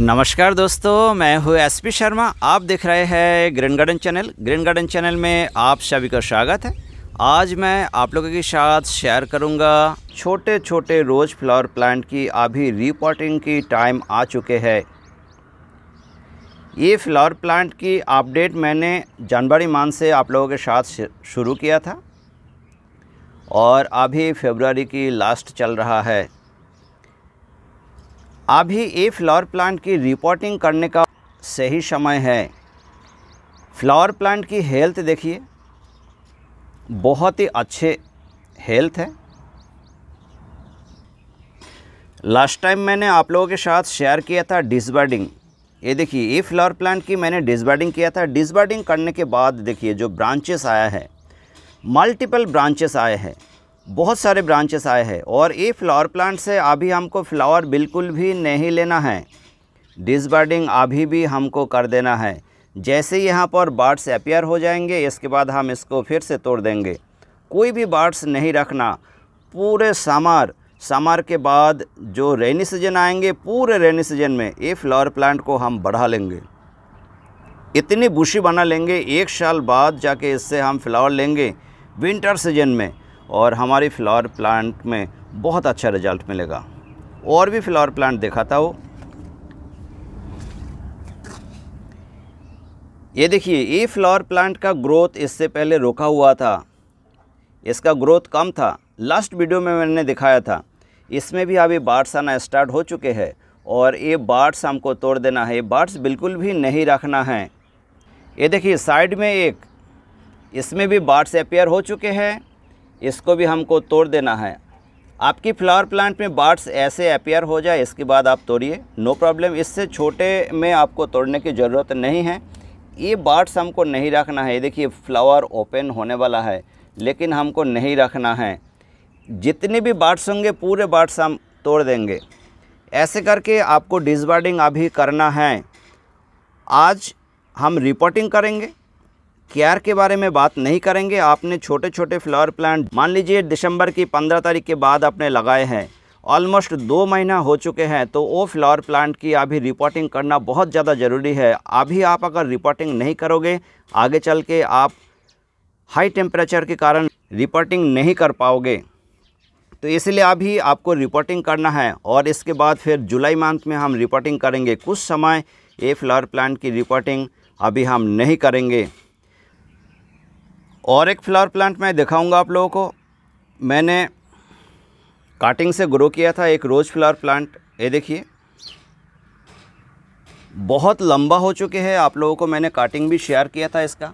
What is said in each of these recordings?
नमस्कार दोस्तों मैं हूँ एसपी शर्मा आप देख रहे हैं green garden channel green garden channel में आप सभी का स्वागत है आज मैं आप लोगों के साथ शेयर करूंगा छोटे छोटे रोज़ फ्लावर प्लांट की अभी रिपोर्टिंग की टाइम आ चुके हैं ये फ्लावर प्लांट की अपडेट मैंने जनवरी मान से आप लोगों के साथ शुरू किया था और अभी फेबररी की लास्ट चल रहा है अभी ये फ्लावर प्लांट की रिपोर्टिंग करने का सही समय है फ्लावर प्लांट की हेल्थ देखिए बहुत ही अच्छे हेल्थ है लास्ट टाइम मैंने आप लोगों के साथ शेयर किया था डिसबर्डिंग ये देखिए ये फ्लावर प्लांट की मैंने डिसबर्डिंग किया था डिसबर्डिंग करने के बाद देखिए जो ब्रांचेस आया है मल्टीपल ब्रांचेस आए हैं बहुत सारे ब्रांचेस आए हैं और ये फ्लावर प्लांट से अभी हमको फ्लावर बिल्कुल भी नहीं लेना है डिसबर्डिंग अभी भी हमको कर देना है जैसे यहाँ पर बर्ड्स अपेयर हो जाएंगे इसके बाद हम इसको फिर से तोड़ देंगे कोई भी बर्ड्स नहीं रखना पूरे समर समर के बाद जो रेनी सीजन आएंगे पूरे रेनी सीजन में ये फ्लावर प्लांट को हम बढ़ा लेंगे इतनी बुशी बना लेंगे एक साल बाद जाके इससे हम फ्लावर लेंगे विंटर सीजन में और हमारी फ्लावर प्लांट में बहुत अच्छा रिजल्ट मिलेगा और भी फ्लावर प्लांट दिखाता हो ये देखिए ये फ्लावर प्लांट का ग्रोथ इससे पहले रुका हुआ था इसका ग्रोथ कम था लास्ट वीडियो में मैंने दिखाया था इसमें भी अभी बाढ़ आना स्टार्ट हो चुके हैं और ये बाढ़ हमको तोड़ देना है ये बिल्कुल भी नहीं रखना है ये देखिए साइड में एक इसमें भी बाढ़ अपेयर हो चुके हैं इसको भी हमको तोड़ देना है आपकी फ्लावर प्लांट में बार्ड्स ऐसे अपेयर हो जाए इसके बाद आप तोड़िए नो प्रॉब्लम इससे छोटे में आपको तोड़ने की ज़रूरत नहीं है ये बार्ड्स हमको नहीं रखना है देखिए फ्लावर ओपन होने वाला है लेकिन हमको नहीं रखना है जितने भी बार्ड्स होंगे पूरे बार्ड्स हम तोड़ देंगे ऐसे करके आपको डिसबार्डिंग अभी करना है आज हम रिपोर्टिंग करेंगे केयर के बारे में बात नहीं करेंगे आपने छोटे छोटे फ्लावर प्लांट मान लीजिए दिसंबर की पंद्रह तारीख के बाद आपने लगाए हैं ऑलमोस्ट दो महीना हो चुके हैं तो वो फ्लावर प्लांट की अभी रिपोर्टिंग करना बहुत ज़्यादा ज़रूरी है अभी आप अगर रिपोर्टिंग नहीं करोगे आगे चल के आप हाई टेम्परेचर के कारण रिपोर्टिंग नहीं कर पाओगे तो इसलिए अभी आपको रिपोर्टिंग करना है और इसके बाद फिर जुलाई मंथ में हम रिपोर्टिंग करेंगे कुछ समय ये फ्लावर प्लांट की रिपोर्टिंग अभी हम नहीं करेंगे और एक फ्लावर प्लांट मैं दिखाऊंगा आप लोगों को मैंने काटिंग से ग्रो किया था एक रोज़ फ्लावर प्लांट ये देखिए बहुत लंबा हो चुके हैं आप लोगों को मैंने काटिंग भी शेयर किया था इसका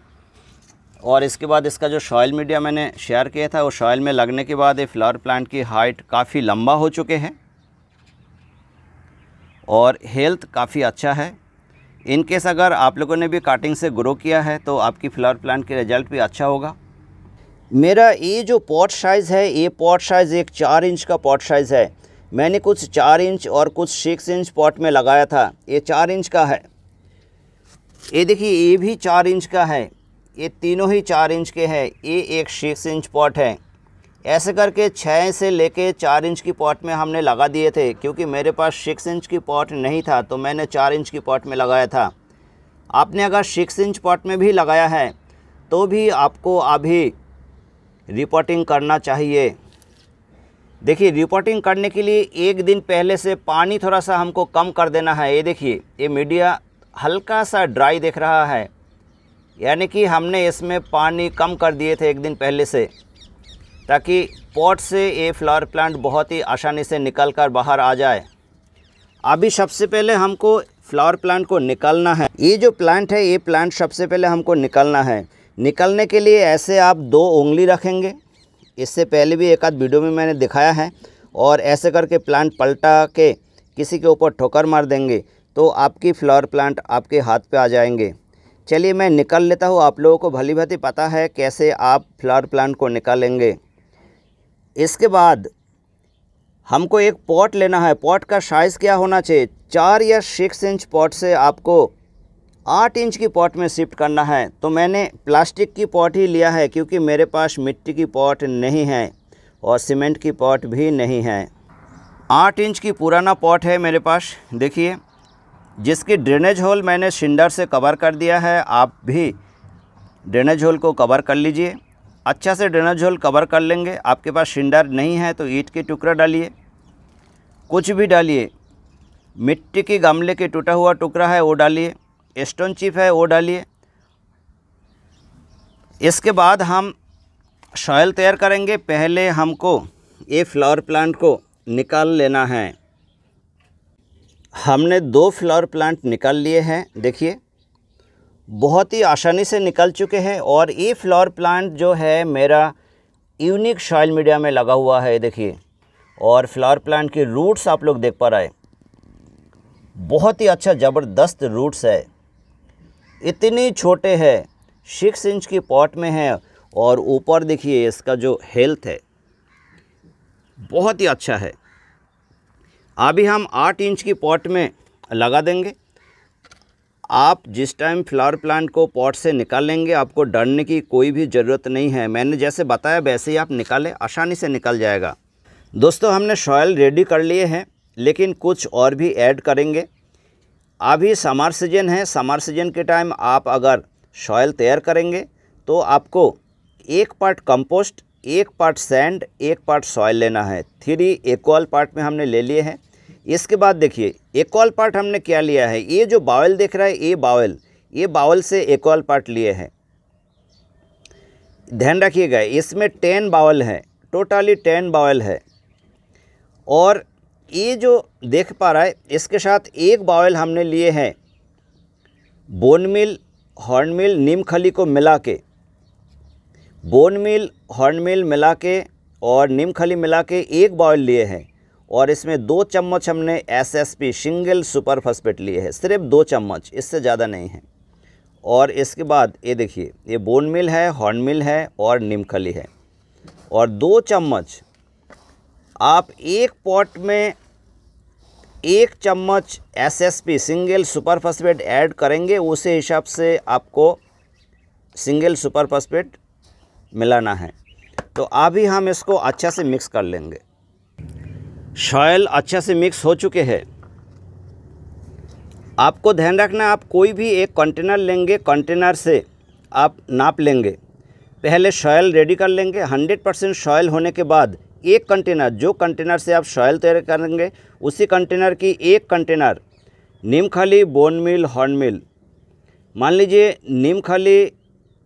और इसके बाद इसका जो सॉयल मीडिया मैंने शेयर किया था वो सॉयल में लगने के बाद ये फ्लावर प्लांट की हाइट काफ़ी लंबा हो चुके हैं और हेल्थ काफ़ी अच्छा है इन केस अगर आप लोगों ने भी काटिंग से ग्रो किया है तो आपकी फ्लावर प्लांट के रिजल्ट भी अच्छा होगा मेरा ये जो पॉट साइज़ है ये पॉट साइज़ एक चार इंच का पॉट साइज़ है मैंने कुछ चार इंच और कुछ सिक्स इंच पॉट में लगाया था ये चार इंच का है ये देखिए ये भी चार इंच का है ये तीनों ही चार इंच के हैं ये एक सिक्स इंच पॉट है ऐसे करके छः से लेके चार इंच की पॉट में हमने लगा दिए थे क्योंकि मेरे पास सिक्स इंच की पॉट नहीं था तो मैंने चार इंच की पॉट में लगाया था आपने अगर सिक्स इंच पॉट में भी लगाया है तो भी आपको अभी रिपोर्टिंग करना चाहिए देखिए रिपोर्टिंग करने के लिए एक दिन पहले से पानी थोड़ा सा हमको कम कर देना है ये देखिए ये मीडिया हल्का सा ड्राई देख रहा है यानी कि हमने इसमें पानी कम कर दिए थे एक दिन पहले से ताकि पॉट से ये फ्लावर प्लांट बहुत ही आसानी से निकल कर बाहर आ जाए अभी सबसे पहले हमको फ्लावर प्लांट को निकालना है ये जो प्लांट है ये प्लांट सबसे पहले हमको निकालना है निकलने के लिए ऐसे आप दो उंगली रखेंगे इससे पहले भी एक आध वीडियो में मैंने दिखाया है और ऐसे करके प्लांट पलटा के किसी के ऊपर ठोकर मार देंगे तो आपकी फ्लावर प्लांट आपके हाथ पे आ जाएंगे चलिए मैं निकाल लेता हूँ आप लोगों को भली भांति पता है कैसे आप फ्लावर प्लांट को निकालेंगे इसके बाद हमको एक पॉट लेना है पॉट का साइज़ क्या होना चाहिए चार या सिक्स इंच पॉट से आपको आठ इंच की पॉट में शिफ्ट करना है तो मैंने प्लास्टिक की पॉट ही लिया है क्योंकि मेरे पास मिट्टी की पॉट नहीं है और सीमेंट की पॉट भी नहीं है आठ इंच की पुराना पॉट है मेरे पास देखिए जिसकी ड्रेनेज होल मैंने सिंडर से कवर कर दिया है आप भी ड्रेनेज होल को कवर कर लीजिए अच्छा से ड्रेनेज होल कवर कर लेंगे आपके पास शिंडर नहीं है तो ईट के टुकड़ा डालिए कुछ भी डालिए मिट्टी के गमले के टूटा हुआ टुकड़ा है वो डालिए स्टोन चिप है वो डालिए इसके बाद हम सॉयल तैयार करेंगे पहले हमको ये फ्लावर प्लांट को निकाल लेना है हमने दो फ्लावर प्लांट निकाल लिए हैं देखिए बहुत ही आसानी से निकल चुके हैं और ये फ्लावर प्लांट जो है मेरा यूनिक शॉयल मीडिया में लगा हुआ है देखिए और फ्लावर प्लांट के रूट्स आप लोग देख पा रहे बहुत ही अच्छा ज़बरदस्त रूट्स है इतने छोटे है सिक्स इंच की पॉट में है और ऊपर देखिए इसका जो हेल्थ है बहुत ही अच्छा है अभी हम आठ इंच की पॉट में लगा देंगे आप जिस टाइम फ्लावर प्लांट को पॉट से निकाल लेंगे आपको डरने की कोई भी ज़रूरत नहीं है मैंने जैसे बताया वैसे ही आप निकालें आसानी से निकल जाएगा दोस्तों हमने सॉयल रेडी कर लिए हैं लेकिन कुछ और भी ऐड करेंगे अभी समर सीजन है समर सीजन के टाइम आप अगर सॉयल तैयार करेंगे तो आपको एक पार्ट कंपोस्ट एक पार्ट सैंड एक पार्ट सॉयल लेना है थ्री इक्वल पार्ट में हमने ले लिए हैं इसके बाद देखिए एकॉल पार्ट हमने क्या लिया है ये जो बावल देख रहा है ये बावल ये बावल से एकॉल पार्ट लिए हैं ध्यान रखिएगा इसमें टेन बावल है टोटली टेन बावल है और ये जो देख पा रहा है इसके साथ एक बावल हमने लिए हैं बोन मिल हॉर्न मिल नीम खली को मिला के बोन मिल हॉर्न मिल मिला के और नीम खली मिला के एक बावल लिए हैं और इसमें दो चम्मच हमने S S P single super phosphate लिए है सिर्फ दो चम्मच इससे ज़्यादा नहीं है और इसके बाद ये देखिए ये बोन मिल है हॉर्न मिल है और निमखली है और दो चम्मच आप एक पॉट में एक चम्मच S S P single super phosphate add करेंगे उसी हिसाब से आपको सिंगल सुपर फॉस्फेट मिलाना है तो अभी हम इसको अच्छा से मिक्स कर लेंगे शॉयल अच्छे से मिक्स हो चुके हैं आपको ध्यान रखना आप कोई भी एक कंटेनर लेंगे कंटेनर से आप नाप लेंगे पहले शॉयल रेडी कर लेंगे 100 परसेंट शॉयल होने के बाद एक कंटेनर जो कंटेनर से आप शॉयल तैयार करेंगे उसी कंटेनर की एक कंटेनर नीम खाली बोन मिल हॉर्न मिल मान लीजिए नीम खाली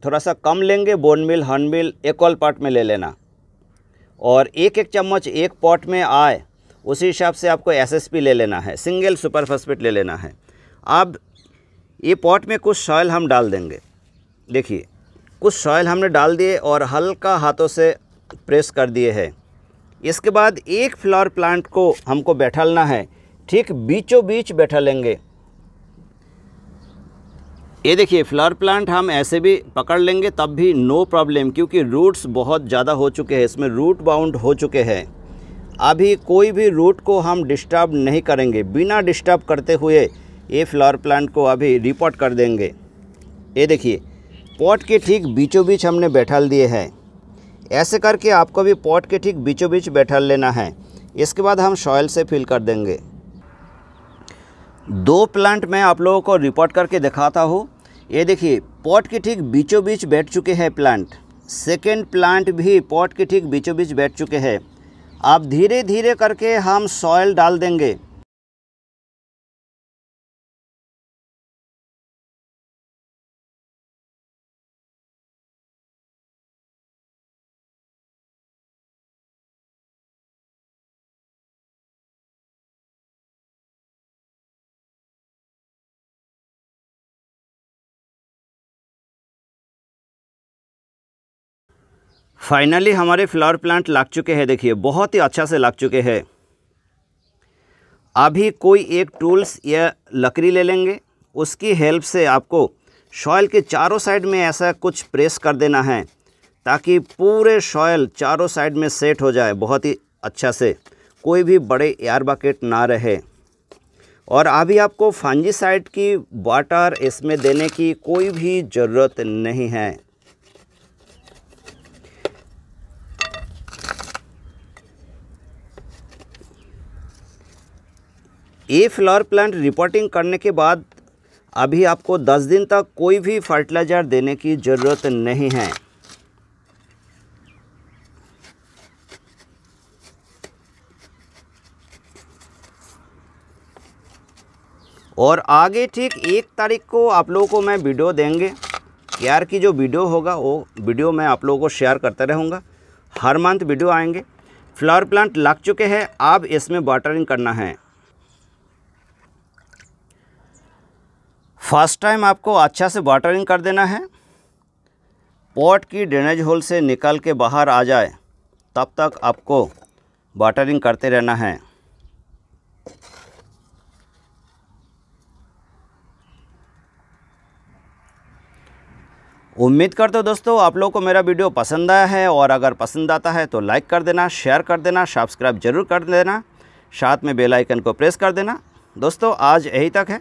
थोड़ा सा कम लेंगे बोन मिल हॉर्न मिल एक पार्ट में ले लेना और एक एक चम्मच एक पॉट में आए उसी हिसाब से आपको एसएसपी ले लेना है सिंगल सुपर फॉस्फेट ले लेना है अब ये पॉट में कुछ सॉयल हम डाल देंगे देखिए कुछ सॉयल हमने डाल दिए और हल्का हाथों से प्रेस कर दिए है इसके बाद एक फ्लावर प्लांट को हमको बैठालना है ठीक बीचों बीच बैठा लेंगे ये देखिए फ्लावर प्लांट हम ऐसे भी पकड़ लेंगे तब भी नो प्रॉब्लम क्योंकि रूट्स बहुत ज़्यादा हो चुके हैं इसमें रूट बाउंड हो चुके हैं अभी कोई भी रूट को हम डिस्टर्ब नहीं करेंगे बिना डिस्टर्ब करते हुए ये फ्लावर प्लांट को अभी रिपोर्ट कर देंगे ये देखिए पॉट के ठीक बीचों बीच हमने बैठा दिए हैं ऐसे करके आपको भी पॉट के ठीक बीचों बीच बैठा लेना है इसके बाद हम सॉयल से फिल कर देंगे दो प्लांट मैं आप लोगों को रिपोर्ट करके दिखाता हूँ ये देखिए पॉट के ठीक बीचों बीच बैठ चुके हैं प्लांट सेकेंड प्लांट भी पॉट के ठीक बीचों बीच बैठ चुके हैं अब धीरे धीरे करके हम सॉयल डाल देंगे फाइनली हमारे फ्लावर प्लांट लग चुके हैं देखिए बहुत ही अच्छा से लग चुके हैं अभी कोई एक टूल्स या लकड़ी ले लेंगे उसकी हेल्प से आपको शॉयल के चारों साइड में ऐसा कुछ प्रेस कर देना है ताकि पूरे शॉयल चारों साइड में सेट हो जाए बहुत ही अच्छा से कोई भी बड़े एयर बकेट ना रहे और अभी आपको फांजी साइड की वाटर इसमें देने की कोई भी ज़रूरत नहीं है ए फ्लावर प्लांट रिपोर्टिंग करने के बाद अभी आपको 10 दिन तक कोई भी फर्टिलाइज़र देने की ज़रूरत नहीं है और आगे ठीक एक तारीख को आप लोगों को मैं वीडियो देंगे यार की जो वीडियो होगा वो वीडियो मैं आप लोगों को शेयर करता रहूँगा हर मंथ वीडियो आएंगे फ्लावर प्लांट लग चुके हैं अब इसमें वाटरिंग करना है फर्स्ट टाइम आपको अच्छा से वाटरिंग कर देना है पॉट की ड्रेनेज होल से निकल के बाहर आ जाए तब तक आपको वाटरिंग करते रहना है उम्मीद करते हो दोस्तों आप लोगों को मेरा वीडियो पसंद आया है और अगर पसंद आता है तो लाइक कर देना शेयर कर देना सब्सक्राइब जरूर कर देना साथ में बेल आइकन को प्रेस कर देना दोस्तों आज यही तक है